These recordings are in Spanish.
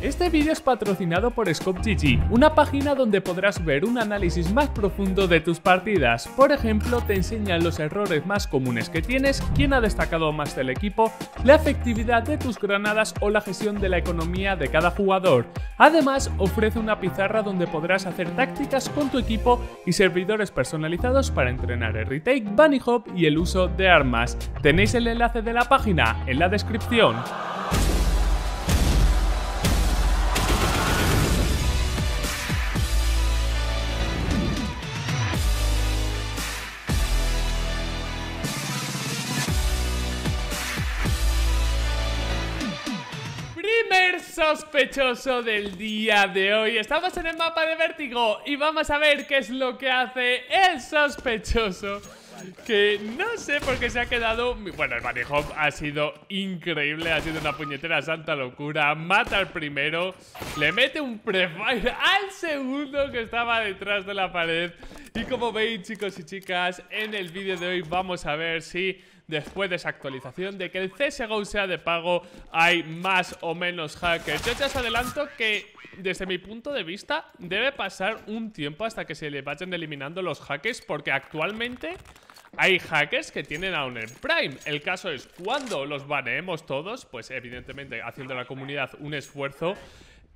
Este vídeo es patrocinado por ScopeGG, una página donde podrás ver un análisis más profundo de tus partidas. Por ejemplo, te enseñan los errores más comunes que tienes, quién ha destacado más del equipo, la efectividad de tus granadas o la gestión de la economía de cada jugador. Además, ofrece una pizarra donde podrás hacer tácticas con tu equipo y servidores personalizados para entrenar el retake, bunny hop y el uso de armas. Tenéis el enlace de la página en la descripción. sospechoso del día de hoy. Estamos en el mapa de vértigo y vamos a ver qué es lo que hace el sospechoso. Que no sé por qué se ha quedado... Bueno, el Bunny Hop ha sido increíble, ha sido una puñetera santa locura. Mata al primero, le mete un prefire al segundo que estaba detrás de la pared y como veis chicos y chicas, en el vídeo de hoy vamos a ver si después de esa actualización de que el CSGO sea de pago hay más o menos hackers. Yo ya os adelanto que desde mi punto de vista debe pasar un tiempo hasta que se le vayan eliminando los hackers porque actualmente... Hay hackers que tienen a en Prime. El caso es, cuando los baneemos todos? Pues evidentemente haciendo la comunidad un esfuerzo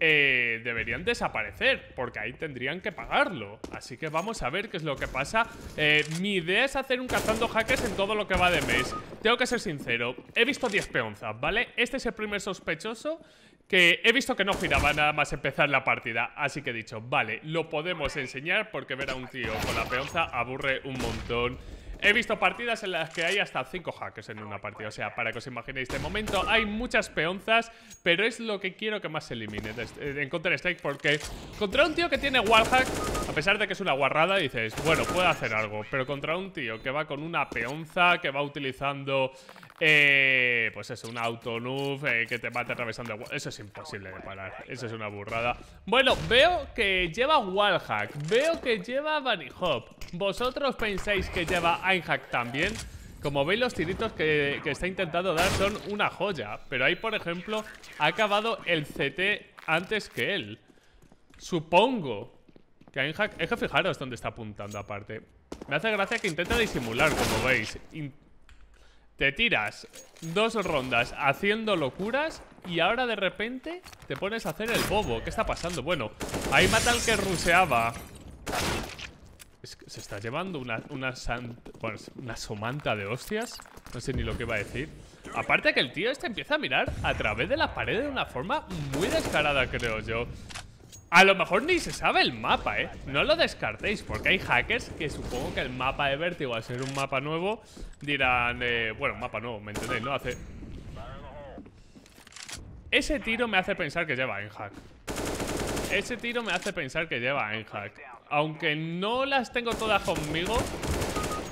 eh, deberían desaparecer, porque ahí tendrían que pagarlo. Así que vamos a ver qué es lo que pasa. Eh, mi idea es hacer un cazando hackers en todo lo que va de mes. Tengo que ser sincero, he visto 10 peonzas, ¿vale? Este es el primer sospechoso que he visto que no giraba nada más empezar la partida, así que he dicho, vale, lo podemos enseñar porque ver a un tío con la peonza aburre un montón. He visto partidas en las que hay hasta 5 hackers en una partida. O sea, para que os imaginéis, de momento hay muchas peonzas, pero es lo que quiero que más se elimine este, en Counter-Strike, porque contra un tío que tiene Warhack, a pesar de que es una guarrada, dices, bueno, puede hacer algo. Pero contra un tío que va con una peonza, que va utilizando eh, pues es un auto nuf eh, que te va atravesando. Eso es imposible de parar. Eso es una burrada. Bueno, veo que lleva wallhack. Veo que lleva bunny hop. ¿Vosotros pensáis que lleva einhack también? Como veis, los tiritos que, está intentando dar son una joya. Pero ahí, por ejemplo, ha acabado el CT antes que él. Supongo que Einhack... Es que fijaros dónde está apuntando aparte. Me hace gracia que intenta disimular, como veis. Te tiras dos rondas haciendo locuras y ahora de repente te pones a hacer el bobo. ¿Qué está pasando? Bueno, ahí mata al que ruseaba. se está llevando una, una, una somanta de hostias. No sé ni lo que va a decir. Aparte que el tío este empieza a mirar a través de la pared de una forma muy descarada, creo yo. A lo mejor ni se sabe el mapa, ¿eh? No lo descartéis, porque hay hackers que supongo que el mapa de Vértigo, al ser un mapa nuevo, dirán... Eh, bueno, mapa nuevo, ¿me entendéis? No hace... Ese tiro me hace pensar que lleva en hack. Ese tiro me hace pensar que lleva en hack. Aunque no las tengo todas conmigo,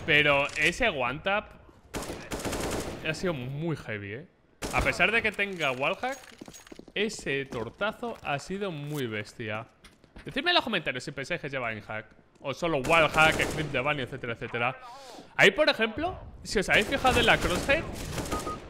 pero ese one tap ha sido muy heavy, ¿eh? A pesar de que tenga wallhack, ese tortazo ha sido muy bestia. Decidme en los comentarios si pensáis que lleva inhack. hack. O solo wallhack, script de bunny, etcétera, etcétera. Ahí, por ejemplo, si os habéis fijado en la crosshair,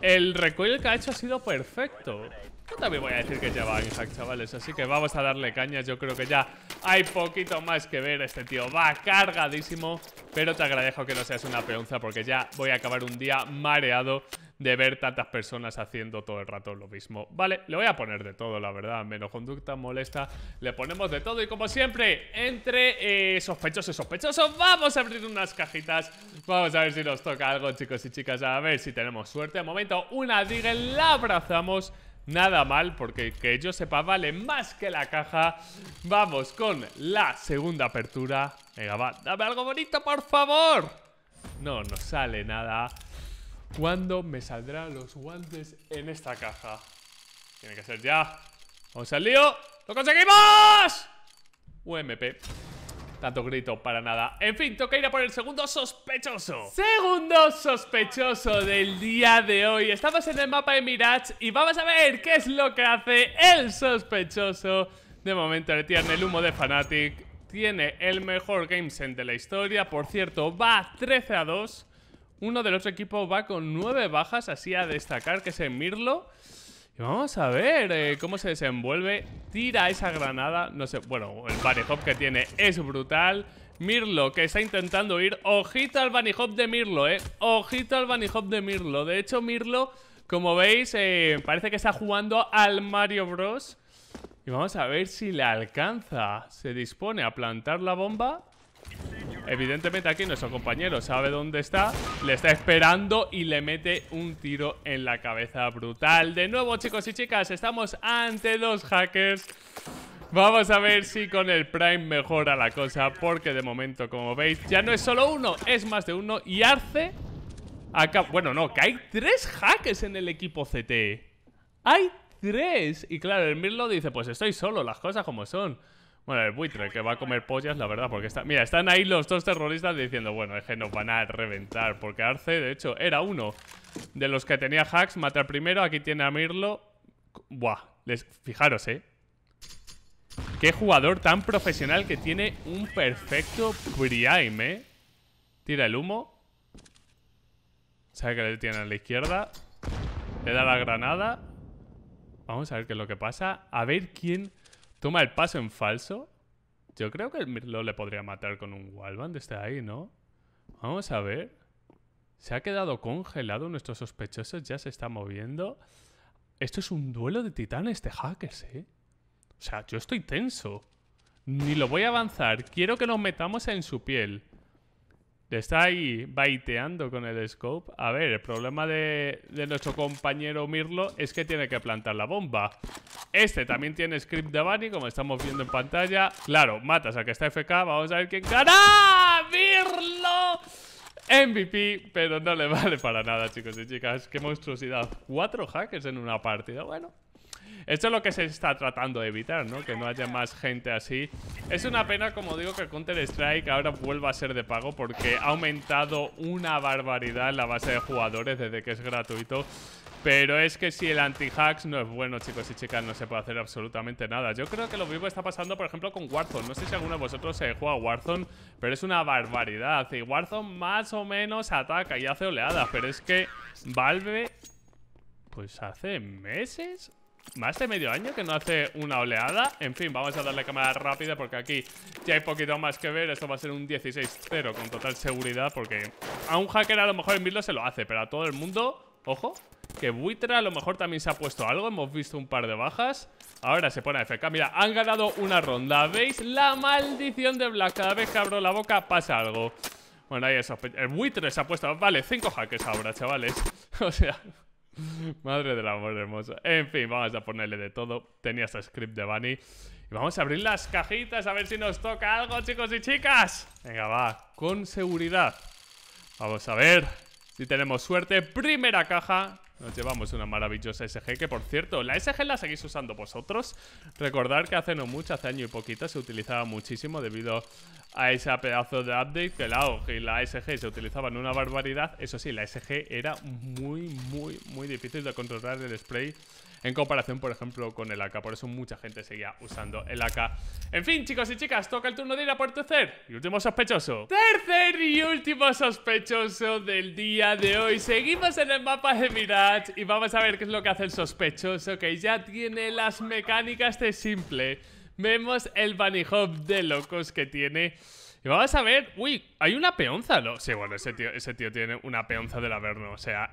el recoil que ha hecho ha sido perfecto. Yo también voy a decir que lleva Java hack, chavales. Así que vamos a darle caña. Yo creo que ya hay poquito más que ver. Este tío va cargadísimo. Pero te agradezco que no seas una peonza porque ya voy a acabar un día mareado de ver tantas personas haciendo todo el rato lo mismo. Vale, le voy a poner de todo, la verdad. Menos conducta molesta. Le ponemos de todo y como siempre, entre eh, sospechosos y sospechosos, vamos a abrir unas cajitas. Vamos a ver si nos toca algo, chicos y chicas. A ver si tenemos suerte. De momento, una digue, la abrazamos. Nada mal, porque que yo sepa vale más que la caja Vamos con la segunda apertura Venga, va, dame algo bonito, por favor No, no sale nada ¿Cuándo me saldrán los guantes en esta caja? Tiene que ser ya. ¡Vamos al lío! ¡Lo conseguimos! UMP. Tanto grito para nada. En fin, toca ir a por el segundo sospechoso. Segundo sospechoso del día de hoy. Estamos en el mapa de Mirage y vamos a ver qué es lo que hace el sospechoso. De momento le tiene el humo de Fanatic. Tiene el mejor game de la historia. Por cierto, va 13 a 2. Uno de otro equipo va con nueve bajas, así a destacar que es el Mirlo. Y vamos a ver eh, cómo se desenvuelve. Tira esa granada. No sé, bueno, el bunny hop que tiene es brutal. Mirlo, que está intentando ir. Ojito al bunny hop de Mirlo, eh. Ojito al bunny hop de Mirlo. De hecho, Mirlo, como veis, eh, parece que está jugando al Mario Bros. Y vamos a ver si le alcanza. Se dispone a plantar la bomba. Evidentemente aquí nuestro compañero sabe dónde está Le está esperando y le mete un tiro en la cabeza brutal De nuevo chicos y chicas, estamos ante dos hackers Vamos a ver si con el Prime mejora la cosa Porque de momento, como veis, ya no es solo uno Es más de uno y Arce acá, Bueno, no, que hay tres hackers en el equipo CT Hay tres Y claro, el Mirlo dice, pues estoy solo, las cosas como son bueno, el buitre que va a comer pollas, la verdad, porque está... Mira, están ahí los dos terroristas diciendo, bueno, es que nos van a reventar, porque Arce, de hecho, era uno de los que tenía hacks, Mata primero, aquí tiene a Mirlo. Buah, les... fijaros, ¿eh? Qué jugador tan profesional que tiene un perfecto prime ¿eh? Tira el humo. Sabe que le tiene a la izquierda. Le da la granada. Vamos a ver qué es lo que pasa. A ver quién toma el paso en falso. Yo creo que el Mirlo le podría matar con un Walband desde ahí, ¿no? Vamos a ver. Se ha quedado congelado, nuestro sospechoso ya se está moviendo. Esto es un duelo de titanes de hackers, ¿eh? O sea, yo estoy tenso. Ni lo voy a avanzar. Quiero que nos metamos en su piel. Está ahí baiteando con el scope. A ver, el problema de, de nuestro compañero Mirlo es que tiene que plantar la bomba. Este también tiene script de Bunny, como estamos viendo en pantalla. Claro, matas a que está FK. Vamos a ver quién gana. ¡Virlo! MVP, pero no le vale para nada, chicos y chicas. ¡Qué monstruosidad! Cuatro hackers en una partida. Bueno, esto es lo que se está tratando de evitar, ¿no? Que no haya más gente así. Es una pena, como digo, que Counter-Strike ahora vuelva a ser de pago porque ha aumentado una barbaridad en la base de jugadores desde que es gratuito. Pero es que si el anti-hacks no es bueno, chicos y chicas, no se puede hacer absolutamente nada. Yo creo que lo mismo está pasando, por ejemplo, con Warzone. No sé si alguno de vosotros se juega Warzone, pero es una barbaridad. Y Warzone más o menos ataca y hace oleadas, pero es que Valve... Pues hace meses más de medio año que no hace una oleada En fin, vamos a darle cámara rápida porque aquí ya hay poquito más que ver Esto va a ser un 16-0 con total seguridad porque a un hacker a lo mejor en Mirlo se lo hace Pero a todo el mundo Ojo, que Buitra a lo mejor también se ha puesto algo Hemos visto un par de bajas Ahora se pone a FK, mira, han ganado una ronda ¿Veis? La maldición de Black Cada vez que abro la boca pasa algo Bueno, ahí eso, El buitre se ha puesto Vale, cinco hackers ahora, chavales O sea... Madre del amor hermoso En fin, vamos a ponerle de todo Tenía hasta este script de Bunny Y vamos a abrir las cajitas a ver si nos toca algo, chicos y chicas Venga, va, con seguridad Vamos a ver si tenemos suerte, primera caja Nos llevamos una maravillosa SG Que por cierto, la SG la seguís usando vosotros Recordar que hace no mucho, hace año y poquito Se utilizaba muchísimo debido a ese pedazo de update Que la y la SG se utilizaban una barbaridad Eso sí, la SG era muy, muy, muy difícil de controlar el spray en comparación, por ejemplo, con el AK. Por eso mucha gente seguía usando el AK. En fin, chicos y chicas, toca el turno de ir a por tercer y último sospechoso. Tercer y último sospechoso del día de hoy. Seguimos en el mapa de Mirage y vamos a ver qué es lo que hace el sospechoso, que ya tiene las mecánicas de simple. Vemos el bunny hop de locos que tiene... Y vamos a ver... Uy, hay una peonza, ¿no? Sí, bueno, ese tío, ese tío tiene una peonza del Averno. O sea,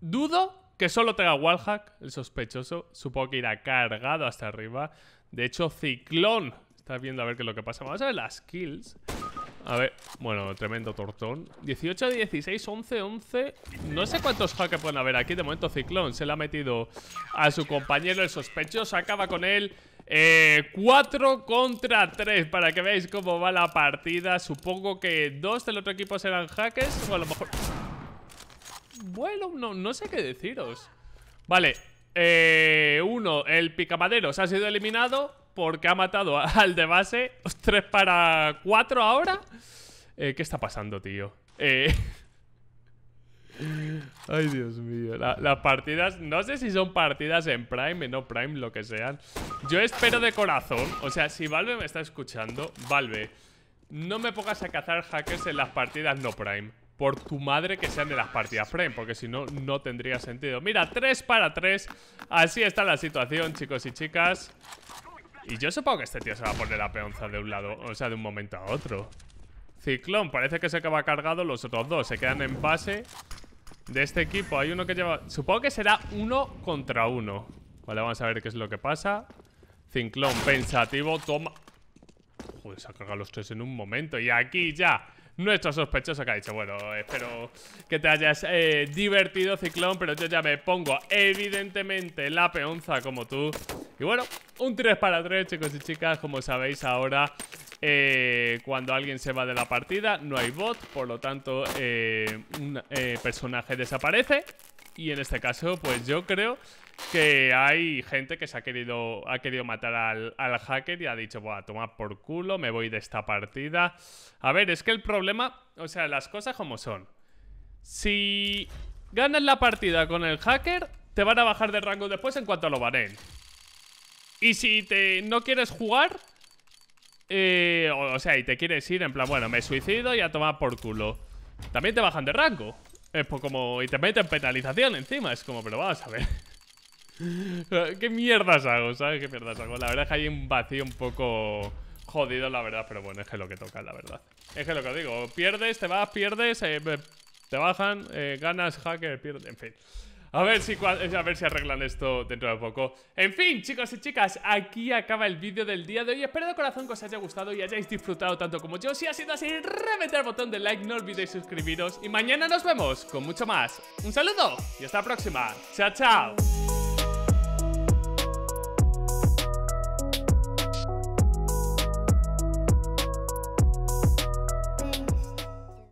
dudo que solo tenga wallhack, el sospechoso. Supongo que irá cargado hasta arriba. De hecho, Ciclón. Estás viendo a ver qué es lo que pasa. Vamos a ver las kills. A ver, bueno, tremendo tortón 18, 16, 11, 11 No sé cuántos hackers pueden haber aquí De momento Ciclón se le ha metido a su compañero El sospechoso acaba con él 4 eh, contra 3 Para que veáis cómo va la partida Supongo que dos del otro equipo serán hackers O a lo mejor... Bueno, no, no sé qué deciros Vale, eh, uno, el picamadero se ha sido eliminado porque ha matado al de base ¿Tres para cuatro ahora eh, ¿Qué está pasando, tío? Eh, ay, Dios mío Las partidas, no sé si son partidas en Prime, no Prime, lo que sean Yo espero de corazón O sea, si Valve me está escuchando Valve, no me pongas a cazar hackers en las partidas no Prime por tu madre que sean de las partidas frame, porque si no, no tendría sentido. Mira, 3 para 3. Así está la situación, chicos y chicas. Y yo supongo que este tío se va a poner la peonza de un lado, o sea, de un momento a otro. Ciclón, parece que se acaba cargado los otros dos. Se quedan en base de este equipo. Hay uno que lleva... Supongo que será uno contra uno. Vale, vamos a ver qué es lo que pasa. Ciclón, pensativo, toma... Joder, se ha cargado los tres en un momento. Y aquí ya nuestro sospechoso que ha dicho, bueno, espero que te hayas eh, divertido, Ciclón, pero yo ya me pongo evidentemente la peonza como tú. Y bueno, un 3 para 3, chicos y chicas, como sabéis ahora... Eh, cuando alguien se va de la partida no hay bot, por lo tanto eh, un personaje desaparece y en este caso pues yo creo que hay gente que se ha querido, ha querido matar al, hacker y ha dicho, voy a tomar por culo, me voy de esta partida. A ver, es que el problema, o sea, las cosas como son. Si ganas la partida con el hacker, te van a bajar de rango después en cuanto lo banen. Y si no quieres jugar, eh, o, sea, y te quieres ir en plan, bueno, me suicido y a tomar por culo. También te bajan de rango. Es como, y te meten penalización encima. Es como, pero vamos a ver. ¿Qué mierdas hago? ¿Sabes qué mierdas hago? La verdad es que hay un vacío un poco jodido, la verdad, pero bueno, es que lo que toca, la verdad. Es que lo que digo, pierdes, te vas, pierdes, eh, te bajan, eh, ganas, hacker, pierdes, en fin. A ver, si, a ver si arreglan esto dentro de poco. En fin, chicos y chicas, aquí acaba el vídeo del día de hoy. Espero de corazón que os haya gustado y hayáis disfrutado tanto como yo. Si ha sido así, reventad el botón de like, no olvidéis suscribiros. Y mañana nos vemos con mucho más. Un saludo y hasta la próxima. Chao, chao.